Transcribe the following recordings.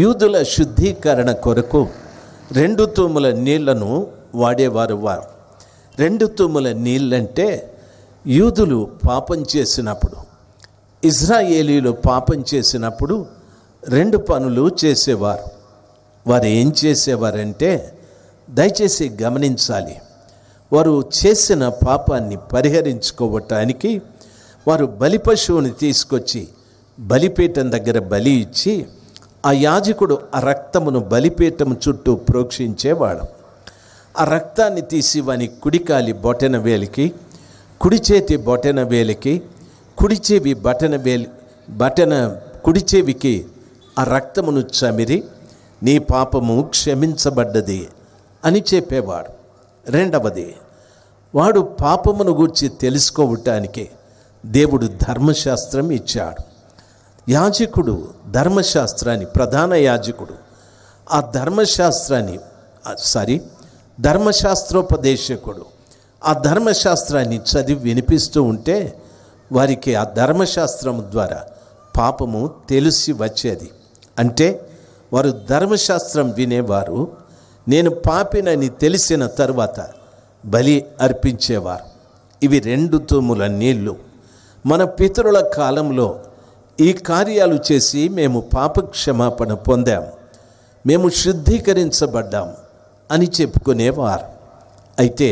యూదుల శుద్ధీకరణ కొరకు రెండు తూముల నీళ్లను వాడేవారు వారు రెండు తూముల నీళ్ళంటే యూదులు పాపం చేసినప్పుడు ఇజ్రాయేలీలు పాపం చేసినప్పుడు రెండు పనులు చేసేవారు వారు ఏం చేసేవారంటే దయచేసి గమనించాలి వారు చేసిన పాపాన్ని పరిహరించుకోవటానికి వారు బలిపశువుని తీసుకొచ్చి బలిపీఠం దగ్గర బలి ఇచ్చి ఆ యాజకుడు ఆ రక్తమును బలిపీఠం చుట్టూ ప్రోక్షించేవాడు ఆ రక్తాన్ని తీసి వాని కుడికాలి బొటన వేలికి కుడి చేతి బొటన వేలికి కుడి చెవి బటన వేలి బటన కుడి చెవికి ఆ రక్తమును చమిరి నీ పాపము క్షమించబడ్డది అని చెప్పేవాడు రెండవది వాడు పాపమును గూర్చి తెలుసుకోవటానికి దేవుడు ధర్మశాస్త్రం ఇచ్చాడు యాజకుడు ధర్మశాస్త్రాన్ని ప్రధాన యాజకుడు ఆ ధర్మశాస్త్రాన్ని సారీ ధర్మశాస్త్రోపదేశకుడు ఆ ధర్మశాస్త్రాన్ని చదివి వినిపిస్తూ ఉంటే వారికి ఆ ధర్మశాస్త్రం ద్వారా పాపము తెలిసి వచ్చేది అంటే వారు ధర్మశాస్త్రం వినేవారు నేను పాపినని తెలిసిన తర్వాత బలి అర్పించేవారు ఇవి రెండు తూముల నీళ్లు మన పితరుల కాలంలో ఈ కార్యాలు చేసి మేము పాపక్షమాపణ పొందాం మేము శుద్ధీకరించబడ్డాం అని చెప్పుకునేవారు అయితే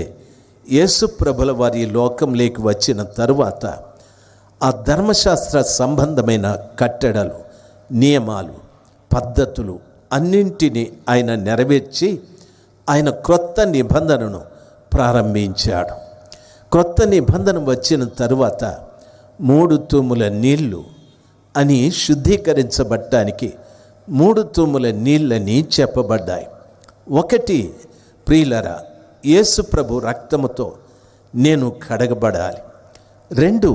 యేసు ప్రభుల వారి లోకంలోకి వచ్చిన తరువాత ఆ ధర్మశాస్త్ర సంబంధమైన కట్టడలు నియమాలు పద్ధతులు అన్నింటినీ ఆయన నెరవేర్చి ఆయన క్రొత్త నిబంధనను ప్రారంభించాడు క్రొత్త నిబంధన వచ్చిన తరువాత మూడు తూముల నీళ్లు అని శుద్ధీకరించబడటానికి మూడు తుమ్ముల నీళ్ళని చెప్పబడ్డాయి ఒకటి ప్రియులర యేసు ప్రభు రక్తముతో నేను కడగబడాలి రెండు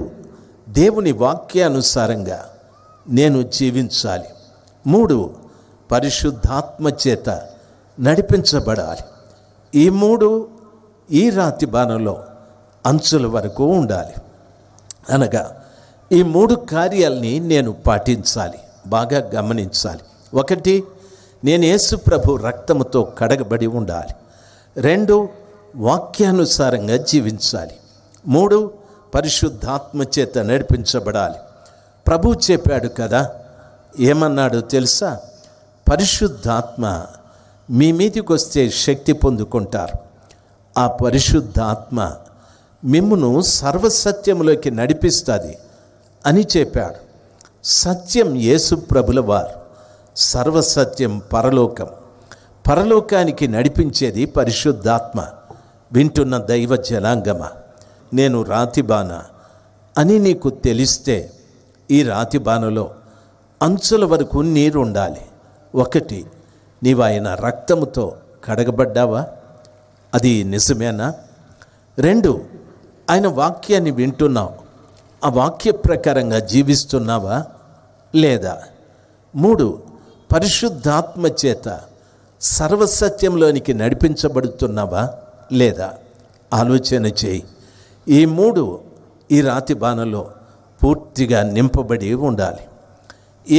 దేవుని వాక్యానుసారంగా నేను జీవించాలి మూడు పరిశుద్ధాత్మ చేత నడిపించబడాలి ఈ మూడు ఈ రాతి బాణంలో అంచుల వరకు ఉండాలి అనగా ఈ మూడు కార్యాలని నేను పాటించాలి బాగా గమనించాలి ఒకటి నేను యేసు ప్రభు రక్తముతో కడగబడి ఉండాలి రెండు వాక్యానుసారంగా జీవించాలి మూడు పరిశుద్ధాత్మ చేత నడిపించబడాలి ప్రభు చెప్పాడు కదా ఏమన్నాడు తెలుసా పరిశుద్ధాత్మ మీ మీదికి వస్తే శక్తి పొందుకుంటారు ఆ పరిశుద్ధాత్మ మిమ్మును సర్వసత్యములోకి నడిపిస్తుంది అని చెప్పాడు సత్యం ప్రభుల వారు సర్వసత్యం పరలోకం పరలోకానికి నడిపించేది పరిశుద్ధాత్మ వింటున్న దైవ జలాంగమ నేను రాతిబాన అని నీకు తెలిస్తే ఈ రాతిబానలో అంచుల వరకు నీరు ఉండాలి ఒకటి నీవు ఆయన రక్తముతో కడగబడ్డావా అది నిజమేనా రెండు ఆయన వాక్యాన్ని వింటున్నావు ఆ వాక్య ప్రకారంగా జీవిస్తున్నావా లేదా మూడు పరిశుద్ధాత్మ చేత సర్వసత్యంలోనికి నడిపించబడుతున్నావా లేదా ఆలోచన చేయి ఈ మూడు ఈ రాతి బాణలో పూర్తిగా నింపబడి ఉండాలి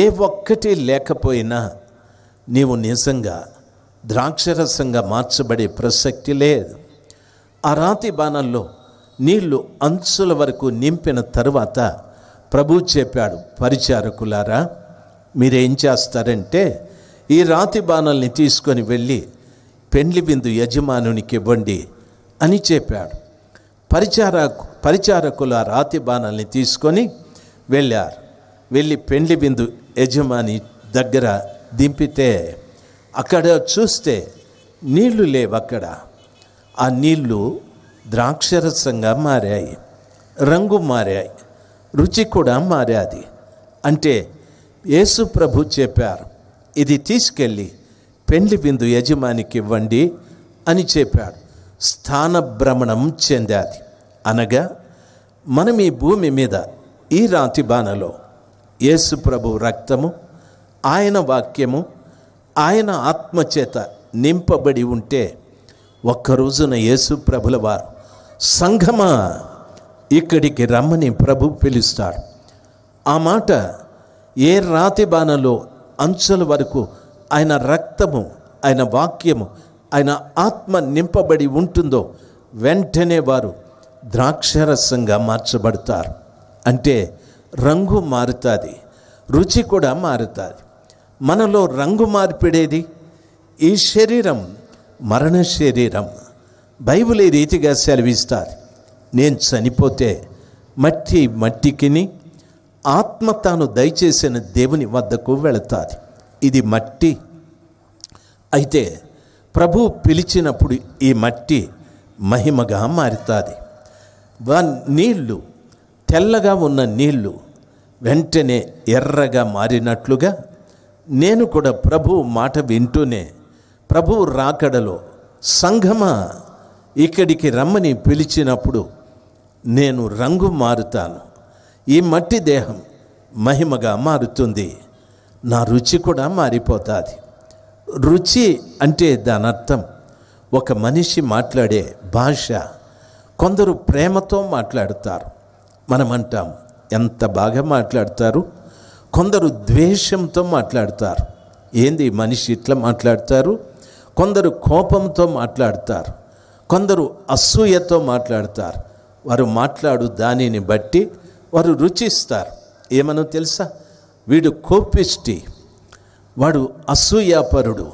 ఏ ఒక్కటి లేకపోయినా నీవు నిజంగా ద్రాక్షరసంగా మార్చబడే ప్రసక్తి లేదు ఆ రాతి బాణల్లో నీళ్లు అంచుల వరకు నింపిన తరువాత ప్రభు చెప్పాడు పరిచారకులారా మీరేం చేస్తారంటే ఈ రాతి బాణల్ని తీసుకొని వెళ్ళి పెండ్లి బిందు యజమానునికి ఇవ్వండి అని చెప్పాడు పరిచార పరిచారకులు ఆ రాతి బాణాలని తీసుకొని వెళ్ళారు వెళ్ళి పెండ్లి బిందు యజమాని దగ్గర దింపితే అక్కడ చూస్తే నీళ్లు లేవు అక్కడ ఆ నీళ్లు ద్రాక్షరసంగా మారాయి రంగు మారాయి రుచి కూడా మారాది అంటే యేసు ప్రభు చెప్పారు ఇది తీసుకెళ్ళి పెండ్లి విందు యజమానికి ఇవ్వండి అని చెప్పాడు స్థానభ్రమణం చెందాది అనగా మనం ఈ భూమి మీద ఈ రాతి బాణలో యేసు ప్రభు రక్తము ఆయన వాక్యము ఆయన ఆత్మచేత నింపబడి ఉంటే ఒక్కరోజున యేసు ప్రభుల వారు సంఘమా ఇక్కడికి రమ్మని ప్రభు పిలుస్తాడు ఆ మాట ఏ రాతి బాణలో అంచుల వరకు ఆయన రక్తము ఆయన వాక్యము ఆయన ఆత్మ నింపబడి ఉంటుందో వెంటనే వారు ద్రాక్షరసంగా మార్చబడతారు అంటే రంగు మారుతుంది రుచి కూడా మారుతుంది మనలో రంగు మార్పిడేది ఈ శరీరం మరణ శరీరం ఈ రీతిగా సెలవిస్తారు నేను చనిపోతే మట్టి మట్టికిని ఆత్మ తాను దయచేసిన దేవుని వద్దకు వెళతాది ఇది మట్టి అయితే ప్రభు పిలిచినప్పుడు ఈ మట్టి మహిమగా మారుతుంది వా నీళ్లు తెల్లగా ఉన్న నీళ్లు వెంటనే ఎర్రగా మారినట్లుగా నేను కూడా ప్రభు మాట వింటూనే ప్రభు రాకడలో సంఘమా ఇక్కడికి రమ్మని పిలిచినప్పుడు నేను రంగు మారుతాను ఈ మట్టి దేహం మహిమగా మారుతుంది నా రుచి కూడా మారిపోతుంది రుచి అంటే దాని అర్థం ఒక మనిషి మాట్లాడే భాష కొందరు ప్రేమతో మాట్లాడతారు మనం అంటాం ఎంత బాగా మాట్లాడతారు కొందరు ద్వేషంతో మాట్లాడతారు ఏంది మనిషి ఇట్లా మాట్లాడతారు కొందరు కోపంతో మాట్లాడతారు కొందరు అసూయతో మాట్లాడతారు వారు మాట్లాడు దానిని బట్టి వారు రుచిస్తారు ఏమనో తెలుసా వీడు కోపిష్టి వాడు అసూయాపరుడు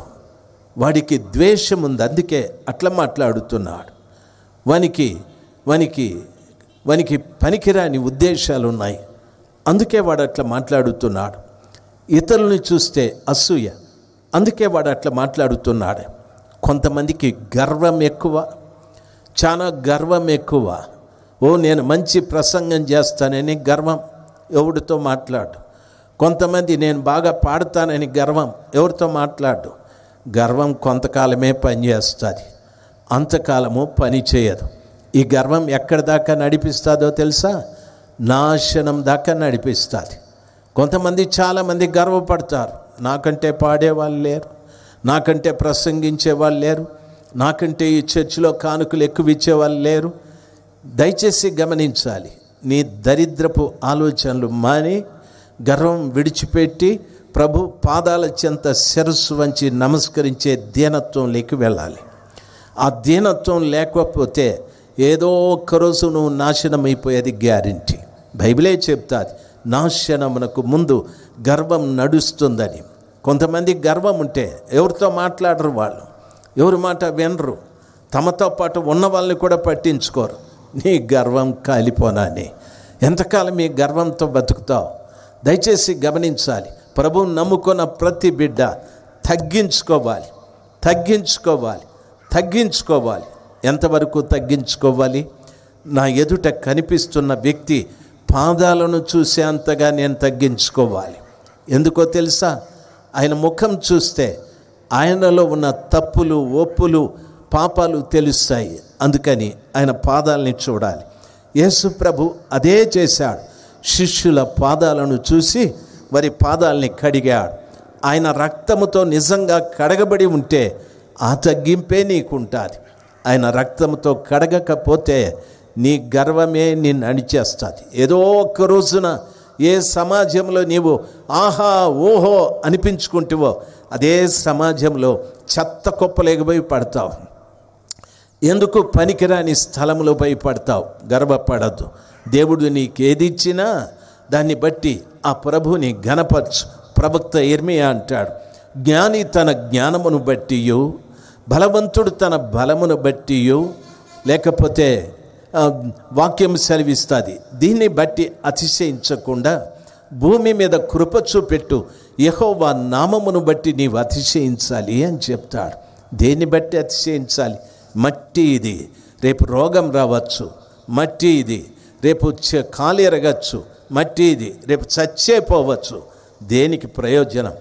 వాడికి ద్వేషం ఉంది అందుకే అట్లా మాట్లాడుతున్నాడు వానికి వానికి వానికి పనికిరాని ఉద్దేశాలు ఉన్నాయి అందుకే వాడు అట్లా మాట్లాడుతున్నాడు ఇతరులను చూస్తే అసూయ అందుకే వాడు అట్లా మాట్లాడుతున్నాడు కొంతమందికి గర్వం ఎక్కువ చాలా గర్వం ఎక్కువ ఓ నేను మంచి ప్రసంగం చేస్తానని గర్వం ఎవరితో మాట్లాడు కొంతమంది నేను బాగా పాడతానని గర్వం ఎవరితో మాట్లాడు గర్వం కొంతకాలమే పనిచేస్తుంది అంతకాలము పని చేయదు ఈ గర్వం ఎక్కడి దాకా నడిపిస్తుందో తెలుసా నాశనం దాకా నడిపిస్తుంది కొంతమంది చాలామంది గర్వపడతారు నాకంటే పాడేవాళ్ళు లేరు నాకంటే ప్రసంగించే వాళ్ళు లేరు నాకంటే ఈ చర్చిలో కానుకలు ఎక్కువ ఇచ్చేవాళ్ళు లేరు దయచేసి గమనించాలి నీ దరిద్రపు ఆలోచనలు మాని గర్వం విడిచిపెట్టి ప్రభు పాదాల చెంత శిరస్సు వంచి నమస్కరించే దీనత్వంలోకి వెళ్ళాలి ఆ దీనత్వం లేకపోతే ఏదో ఒక్కరోజు నువ్వు నాశనం అయిపోయేది గ్యారంటీ బైబిలే చెప్తాది నాశనమునకు ముందు గర్వం నడుస్తుందని కొంతమంది గర్వం ఉంటే ఎవరితో మాట్లాడరు వాళ్ళు ఎవరి మాట వినరు తమతో పాటు ఉన్న వాళ్ళని కూడా పట్టించుకోరు నీ గర్వం కాలిపోనాని ఎంతకాలం మీ గర్వంతో బతుకుతావు దయచేసి గమనించాలి ప్రభువు నమ్ముకున్న ప్రతి బిడ్డ తగ్గించుకోవాలి తగ్గించుకోవాలి తగ్గించుకోవాలి ఎంతవరకు తగ్గించుకోవాలి నా ఎదుట కనిపిస్తున్న వ్యక్తి పాదాలను చూసేంతగా నేను తగ్గించుకోవాలి ఎందుకో తెలుసా ఆయన ముఖం చూస్తే ఆయనలో ఉన్న తప్పులు ఒప్పులు పాపాలు తెలుస్తాయి అందుకని ఆయన పాదాలని చూడాలి యేసు ప్రభు అదే చేశాడు శిష్యుల పాదాలను చూసి వారి పాదాలని కడిగాడు ఆయన రక్తముతో నిజంగా కడగబడి ఉంటే ఆ తగ్గింపే నీకుంటుంది ఆయన రక్తంతో కడగకపోతే నీ గర్వమే నిన్ను అణిచేస్తుంది ఏదో ఒక్క రోజున ఏ సమాజంలో నీవు ఆహా ఓహో అనిపించుకుంటువో అదే సమాజంలో చెత్త కుప్పలేకపోయి పడతావు ఎందుకు పనికిరాని స్థలంలో పడతావు గర్వపడద్దు దేవుడు నీకు ఏది ఇచ్చినా దాన్ని బట్టి ఆ ప్రభుని ఘనపరచు ప్రవక్త ఎర్మియా అంటాడు జ్ఞాని తన జ్ఞానమును బట్టియు బలవంతుడు తన బలమును బట్టియు లేకపోతే వాక్యం సెలవిస్తుంది దీన్ని బట్టి అతిశయించకుండా భూమి మీద కృపచూపెట్టు యహోవా నామమును బట్టి నీవు అతిశయించాలి అని చెప్తాడు దేన్ని బట్టి అతిశయించాలి మట్టి ఇది రేపు రోగం రావచ్చు మట్టి ఇది రేపు కాలు ఎరగచ్చు మట్టి ఇది రేపు చచ్చే పోవచ్చు దేనికి ప్రయోజనం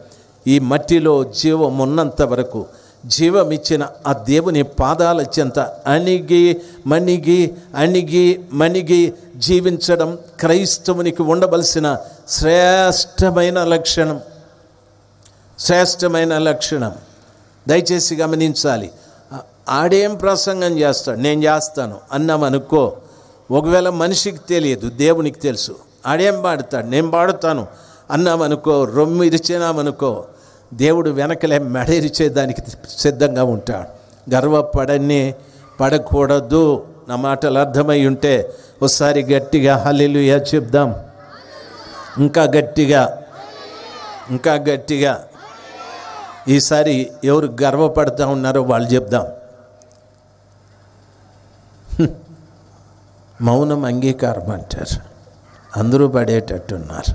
ఈ మట్టిలో జీవం ఉన్నంత వరకు జీవం ఇచ్చిన ఆ దేవుని పాదాల చెంత అణిగి మణిగి అణిగి మణిగి జీవించడం క్రైస్తవునికి ఉండవలసిన శ్రేష్టమైన లక్షణం శ్రేష్టమైన లక్షణం దయచేసి గమనించాలి ఆడేం ప్రసంగం చేస్తాడు నేను చేస్తాను అన్నాం అనుకో ఒకవేళ మనిషికి తెలియదు దేవునికి తెలుసు ఆడేం పాడతాడు నేను పాడుతాను అన్నామనుకో రొమ్ము ఇరిచినామనుకో దేవుడు వెనకలే మెడ ఇరిచేదానికి సిద్ధంగా ఉంటాడు గర్వపడని పడకూడదు నా మాటలు అర్థమై ఉంటే ఒకసారి గట్టిగా హలిలుయా చెప్దాం ఇంకా గట్టిగా ఇంకా గట్టిగా ఈసారి ఎవరు గర్వపడతా ఉన్నారో వాళ్ళు చెప్దాం మౌనం అంగీకారం అంటారు అందరూ పడేటట్టున్నారు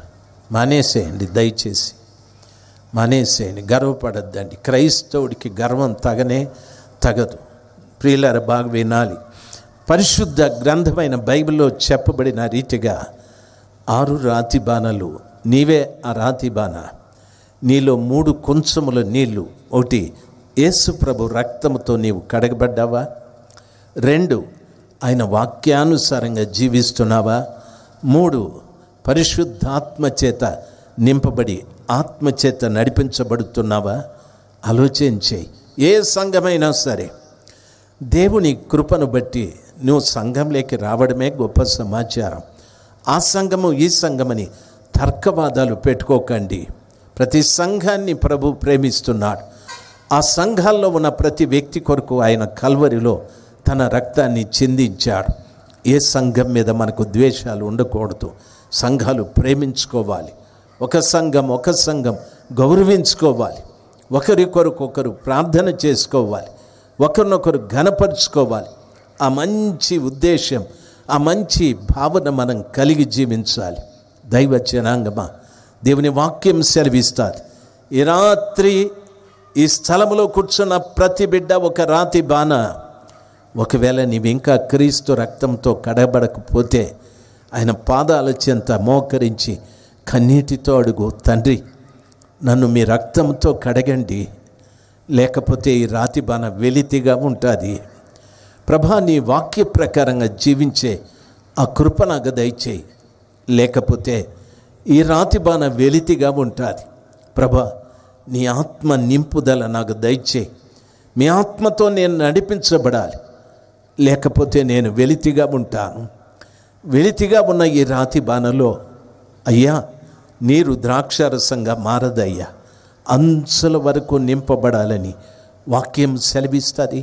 మానేసేయండి దయచేసి మానేసేయండి గర్వపడద్దండి క్రైస్తవుడికి గర్వం తగనే తగదు ప్రియులార బాగా వినాలి పరిశుద్ధ గ్రంథమైన బైబిల్లో చెప్పబడిన రీతిగా ఆరు రాతి బాణలు నీవే ఆ రాతి బాణ నీలో మూడు కొంచెముల నీళ్లు ఒకటి యేసుప్రభు రక్తంతో నీవు కడగబడ్డావా రెండు ఆయన వాక్యానుసారంగా జీవిస్తున్నావా మూడు పరిశుద్ధాత్మ చేత నింపబడి ఆత్మచేత నడిపించబడుతున్నావా ఆలోచించే ఏ సంఘమైనా సరే దేవుని కృపను బట్టి నువ్వు సంఘంలోకి రావడమే గొప్ప సమాచారం ఆ సంఘము ఈ సంఘమని తర్కవాదాలు పెట్టుకోకండి ప్రతి సంఘాన్ని ప్రభు ప్రేమిస్తున్నాడు ఆ సంఘాల్లో ఉన్న ప్రతి వ్యక్తి కొరకు ఆయన కల్వరిలో తన రక్తాన్ని చెందించాడు ఏ సంఘం మీద మనకు ద్వేషాలు ఉండకూడదు సంఘాలు ప్రేమించుకోవాలి ఒక సంఘం ఒక సంఘం గౌరవించుకోవాలి ఒకరి ప్రార్థన చేసుకోవాలి ఒకరినొకరు ఘనపరుచుకోవాలి ఆ మంచి ఉద్దేశం ఆ మంచి భావన మనం కలిగి జీవించాలి దైవ జనాంగమా దేవుని వాక్యం సెలవిస్తారు ఈ రాత్రి ఈ స్థలంలో కూర్చున్న ప్రతి బిడ్డ ఒక రాతి బాణ ఒకవేళ ఇంకా క్రీస్తు రక్తంతో కడబడకపోతే ఆయన పాదాల చెంత మోకరించి కన్నీటితో అడుగు తండ్రి నన్ను మీ రక్తంతో కడగండి లేకపోతే ఈ రాతి బాణ వెలితిగా ఉంటుంది ప్రభా నీ వాక్య ప్రకారంగా జీవించే ఆ కృప నాకు లేకపోతే ఈ రాతి బాణ వెలితిగా ఉంటుంది ప్రభ నీ ఆత్మ నింపుదల నాకు దయచే మీ ఆత్మతో నేను నడిపించబడాలి లేకపోతే నేను వెలితిగా ఉంటాను వెలితిగా ఉన్న ఈ రాతి బాణలో అయ్యా నీరు ద్రాక్షారసంగా మారదయ్యా అంచుల వరకు నింపబడాలని వాక్యం సెలవిస్తుంది